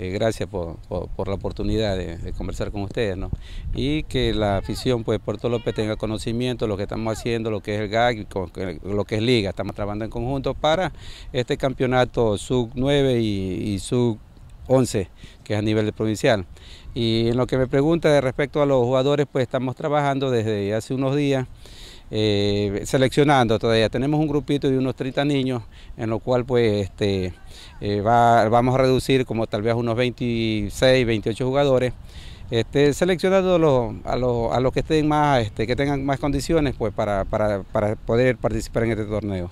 Eh, gracias por, la oportunidad de, conversar con ustedes, Y que la afición, pues, Puerto López tenga conocimiento de lo que estamos haciendo, lo que es el GAC, lo que es Liga. Estamos trabajando en conjunto para este campeonato sub-9 y, y sub-11, que es a nivel provincial. Y en lo que me pregunta de respecto a los jugadores, pues, estamos trabajando desde hace unos días eh, seleccionando todavía. Tenemos un grupito de unos 30 niños, en lo cual pues este, eh, vamos a reducir como tal vez unos 26, 28 jugadores. Este, seleccionando a los, a, los, que estén más, este, que tengan más condiciones pues, para poder participar en este torneo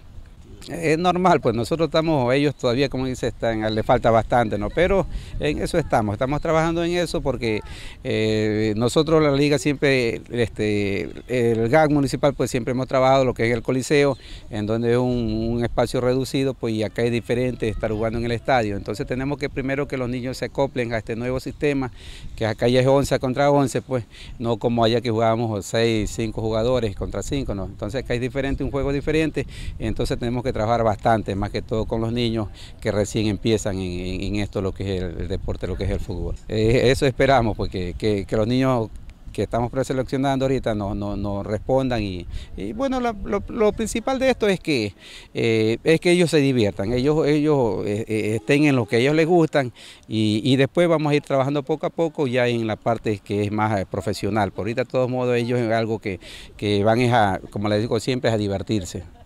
es normal, pues nosotros estamos, ellos todavía, como dice, están, le falta bastante, ¿no? Pero en eso estamos, estamos trabajando en eso porque eh, nosotros la liga siempre, este, el GAC municipal, pues siempre hemos trabajado lo que es el coliseo, en donde es un, espacio reducido, pues y acá es diferente estar jugando en el estadio. Entonces tenemos que primero que los niños se acoplen a este nuevo sistema, que acá ya es 11 contra 11, pues no como allá que jugábamos 6, 5 jugadores contra 5, ¿no? Entonces acá es diferente, un juego diferente, entonces tenemos que trabajar bastante, más que todo con los niños que recién empiezan en, esto, lo que es el, deporte, lo que es el fútbol. Eh, eso esperamos, porque pues, que, los niños que estamos preseleccionando ahorita nos no, no, respondan y, bueno, lo, principal de esto es que, eh, es que ellos se diviertan, ellos, ellos eh, estén en lo que a ellos les gustan y, después vamos a ir trabajando poco a poco ya en la parte que es más profesional. Por ahorita de todos modos ellos es algo que, que van a, como les digo siempre, es a divertirse.